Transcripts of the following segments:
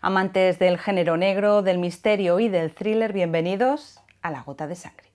Amantes del género negro, del misterio y del thriller, bienvenidos a La Gota de Sangre.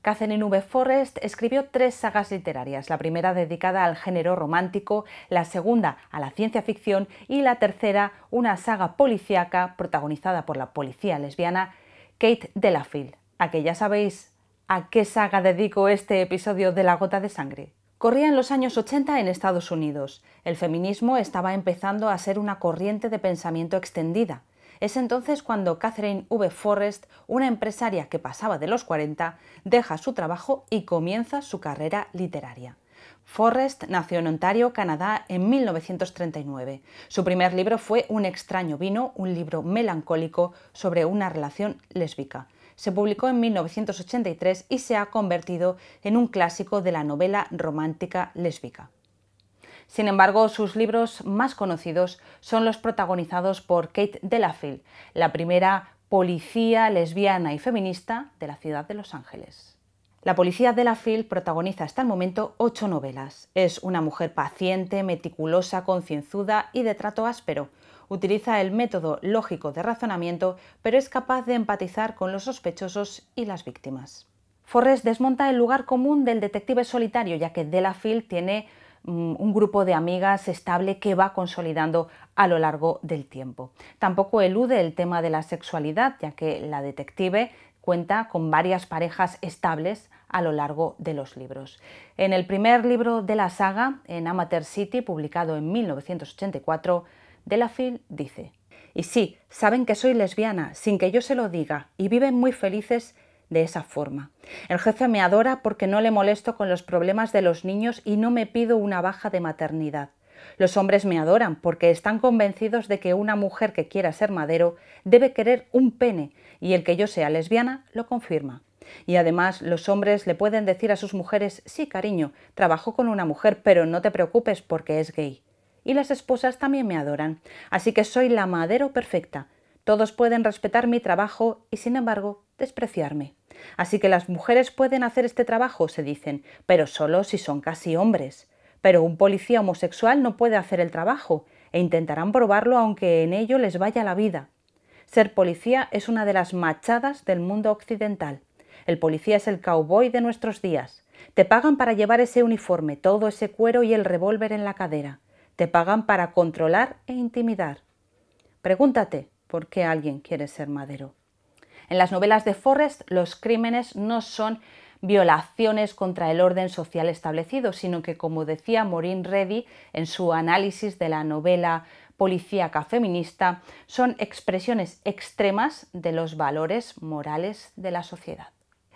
Catherine V. Forrest escribió tres sagas literarias, la primera dedicada al género romántico, la segunda a la ciencia ficción y la tercera una saga policíaca protagonizada por la policía lesbiana Kate Delafield a que ya sabéis a qué saga dedico este episodio de La gota de sangre. Corría en los años 80 en Estados Unidos. El feminismo estaba empezando a ser una corriente de pensamiento extendida. Es entonces cuando Catherine V. Forrest, una empresaria que pasaba de los 40, deja su trabajo y comienza su carrera literaria. Forrest nació en Ontario, Canadá, en 1939. Su primer libro fue Un extraño vino, un libro melancólico sobre una relación lésbica se publicó en 1983 y se ha convertido en un clásico de la novela romántica lésbica. Sin embargo, sus libros más conocidos son los protagonizados por Kate Delafield, la primera policía lesbiana y feminista de la ciudad de Los Ángeles. La policía Delafield protagoniza hasta el momento ocho novelas. Es una mujer paciente, meticulosa, concienzuda y de trato áspero, utiliza el método lógico de razonamiento, pero es capaz de empatizar con los sospechosos y las víctimas. Forrest desmonta el lugar común del detective solitario, ya que Delafield tiene mm, un grupo de amigas estable que va consolidando a lo largo del tiempo. Tampoco elude el tema de la sexualidad, ya que la detective cuenta con varias parejas estables a lo largo de los libros. En el primer libro de la saga, en Amateur City, publicado en 1984, fil dice, y sí, saben que soy lesbiana sin que yo se lo diga y viven muy felices de esa forma. El jefe me adora porque no le molesto con los problemas de los niños y no me pido una baja de maternidad. Los hombres me adoran porque están convencidos de que una mujer que quiera ser madero debe querer un pene y el que yo sea lesbiana lo confirma. Y además los hombres le pueden decir a sus mujeres, sí cariño, trabajo con una mujer, pero no te preocupes porque es gay y las esposas también me adoran, así que soy la madero perfecta. Todos pueden respetar mi trabajo y sin embargo despreciarme. Así que las mujeres pueden hacer este trabajo, se dicen, pero solo si son casi hombres. Pero un policía homosexual no puede hacer el trabajo, e intentarán probarlo aunque en ello les vaya la vida. Ser policía es una de las machadas del mundo occidental. El policía es el cowboy de nuestros días. Te pagan para llevar ese uniforme, todo ese cuero y el revólver en la cadera. Te pagan para controlar e intimidar. Pregúntate por qué alguien quiere ser madero. En las novelas de Forrest los crímenes no son violaciones contra el orden social establecido, sino que, como decía Maureen Reddy en su análisis de la novela policíaca feminista, son expresiones extremas de los valores morales de la sociedad.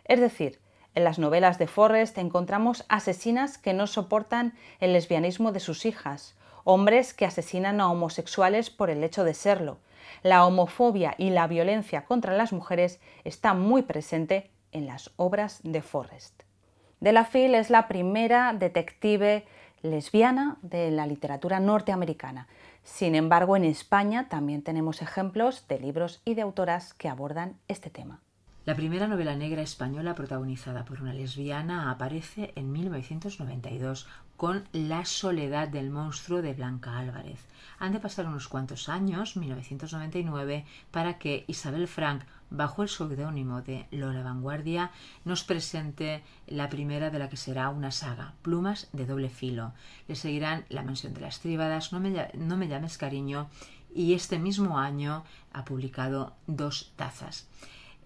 Es decir, en las novelas de Forrest encontramos asesinas que no soportan el lesbianismo de sus hijas, hombres que asesinan a homosexuales por el hecho de serlo. La homofobia y la violencia contra las mujeres está muy presente en las obras de Forrest. Fil es la primera detective lesbiana de la literatura norteamericana. Sin embargo, en España también tenemos ejemplos de libros y de autoras que abordan este tema. La primera novela negra española protagonizada por una lesbiana aparece en 1992 con La soledad del monstruo de Blanca Álvarez. Han de pasar unos cuantos años, 1999, para que Isabel Frank, bajo el seudónimo de Lola Vanguardia, nos presente la primera de la que será una saga, Plumas de doble filo. Le seguirán La mención de las tríbadas, no me llames cariño y este mismo año ha publicado Dos tazas.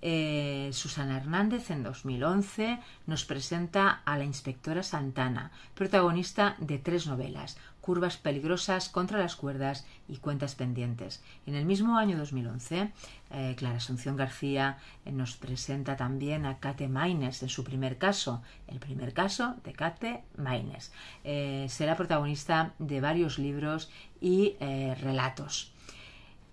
Eh, Susana Hernández en 2011 nos presenta a la inspectora Santana, protagonista de tres novelas, Curvas peligrosas contra las cuerdas y Cuentas pendientes. En el mismo año 2011, eh, Clara Asunción García eh, nos presenta también a Kate Maines en su primer caso, el primer caso de Kate Maines. será protagonista de varios libros y relatos.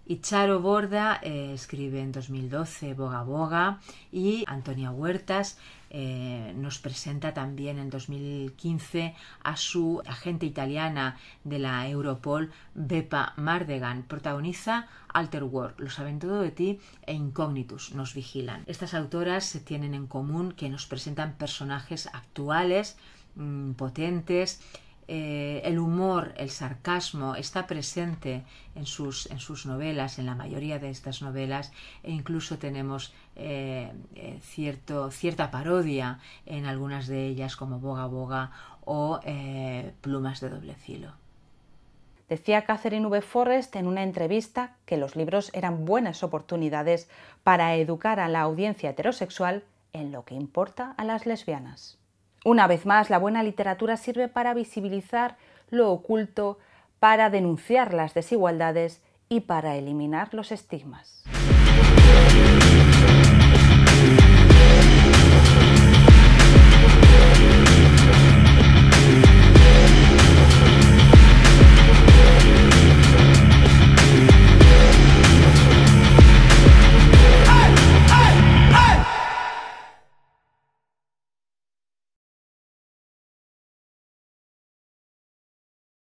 Y Charo Borda eh, escribe en 2012 Boga Boga y Antonia Huertas eh, nos presenta también en 2015 a su agente italiana de la Europol, Bepa Mardegan. Protagoniza Alter World, Lo saben todo de ti e Incognitus nos vigilan. Estas autoras se tienen en común que nos presentan personajes actuales, mm, potentes, eh, el humor, el sarcasmo está presente en sus, novelas, en la mayoría de estas novelas, e incluso tenemos eh, eh, cierta parodia en algunas de ellas, como Boga Boga o Plumas de doble filo. Decía Catherine V. Forrest en una entrevista que los libros eran buenas oportunidades para educar a la audiencia heterosexual en lo que importa a las lesbianas. Una vez más, la buena literatura sirve para visibilizar lo oculto, para denunciar las desigualdades y para eliminar los estigmas.